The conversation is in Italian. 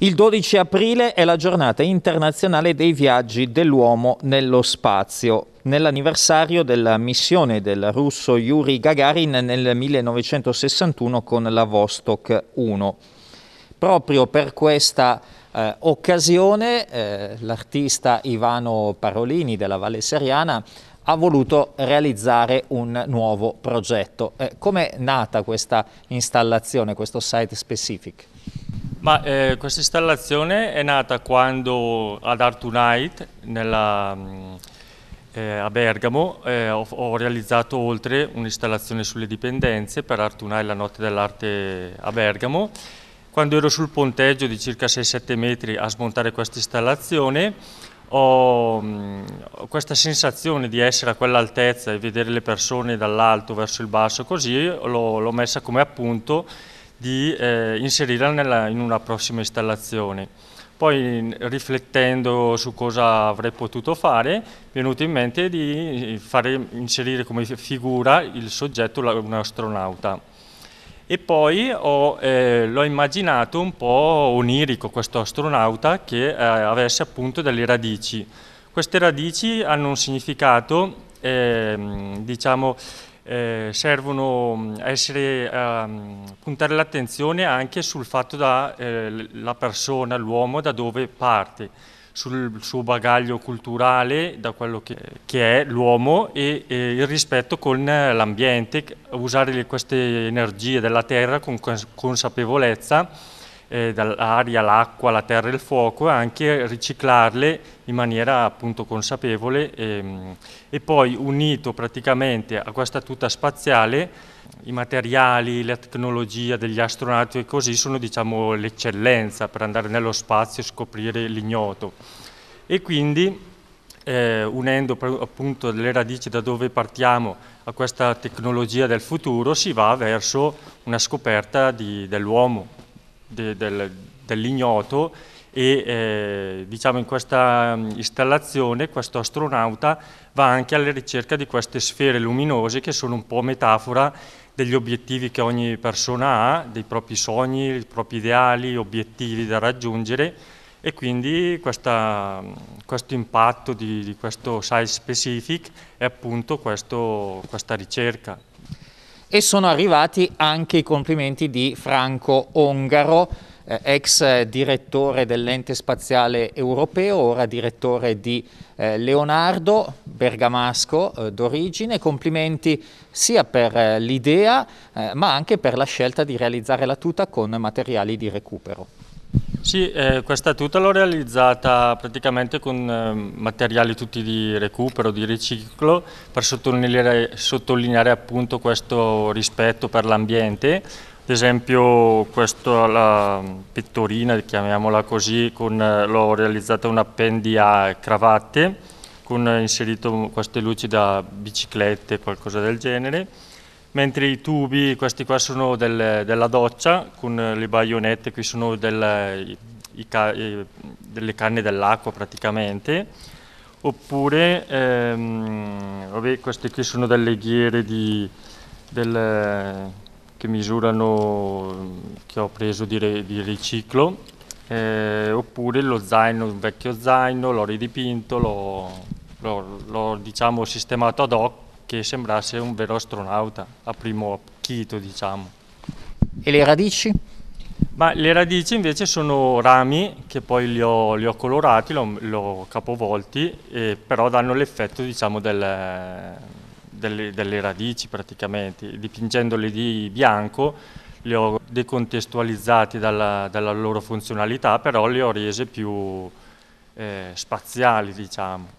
Il 12 aprile è la giornata internazionale dei viaggi dell'uomo nello spazio. Nell'anniversario della missione del russo Yuri Gagarin nel 1961 con la Vostok 1. Proprio per questa eh, occasione eh, l'artista Ivano Parolini della Valle Seriana ha voluto realizzare un nuovo progetto. Eh, Come è nata questa installazione, questo site specific? Ma eh, questa installazione è nata quando ad Art Tonight nella, mm, eh, a Bergamo eh, ho, ho, realizzato oltre un'installazione sulle dipendenze per Art Tonight, la notte dell'arte a Bergamo. Quando ero sul ponteggio di circa 6-7 metri a smontare questa installazione ho, ho mm, questa sensazione di essere a quell'altezza e vedere le persone dall'alto verso il basso, così l'ho messa come appunto di eh, inserirla nella, in una prossima installazione. Poi riflettendo su cosa avrei potuto fare, mi è venuto in mente di eh, fare, inserire come figura il soggetto un astronauta. E poi ho, eh, immaginato un po' onirico questo astronauta che eh, avesse appunto delle radici. Queste radici hanno un significato, eh, diciamo, eh, servono mm, essere, a mm, puntare l'attenzione anche sul fatto da eh, la persona, l'uomo, da dove parte, sul suo bagaglio culturale, da quello che, che è l'uomo e, e, il rispetto con l'ambiente, usare queste energie della terra con consapevolezza eh, dall'aria, l'acqua, la terra e il fuoco, e anche riciclarle in maniera appunto consapevole ehm, e poi unito praticamente a questa tuta spaziale i materiali, la tecnologia degli astronauti e così sono diciamo l'eccellenza per andare nello spazio e scoprire l'ignoto e quindi eh, unendo appunto le radici da dove partiamo a questa tecnologia del futuro si va verso una scoperta dell'uomo de, del, dell'ignoto e eh, diciamo in questa mm, installazione questo astronauta va anche alla ricerca di queste sfere luminose che sono un po' metafora degli obiettivi che ogni persona ha, dei propri sogni, i propri ideali, obiettivi da raggiungere e quindi questa, mm, questo impatto di, di, questo size specific è appunto questo, questa ricerca e sono arrivati anche i complimenti di Franco Ongaro, eh, ex direttore dell'ente spaziale europeo, ora direttore di eh, Leonardo, bergamasco eh, d'origine. Complimenti sia per eh, l'idea eh, ma anche per la scelta di realizzare la tuta con materiali di recupero. Sì, eh, questa tuta l'ho realizzata praticamente con eh, materiali tutti di recupero, di riciclo, per sottolineare, sottolineare appunto questo rispetto per l'ambiente. Ad esempio questa la pettorina, chiamiamola così, eh, l'ho realizzata un appendi a ah, cravatte, con eh, inserito queste luci da biciclette, qualcosa del genere mentre i tubi, questi qua sono del, della doccia, con le baionette qui sono del, i, i, delle canne dell'acqua praticamente, oppure ehm, vabbè, queste qui sono delle ghiere di, del, che misurano, che ho preso di, di riciclo, eh, oppure lo zaino, un vecchio zaino, l'ho ridipinto, l'ho diciamo, sistemato ad hoc che sembrasse un vero astronauta a primo acchito, diciamo. E le radici? Ma le radici invece sono rami che poi li ho, li ho colorati, li ho, capovolti, eh, però danno l'effetto diciamo, del, delle, delle, radici praticamente. Dipingendole di bianco le ho decontestualizzati dalla, dalla loro funzionalità, però le ho rese più eh, spaziali, diciamo.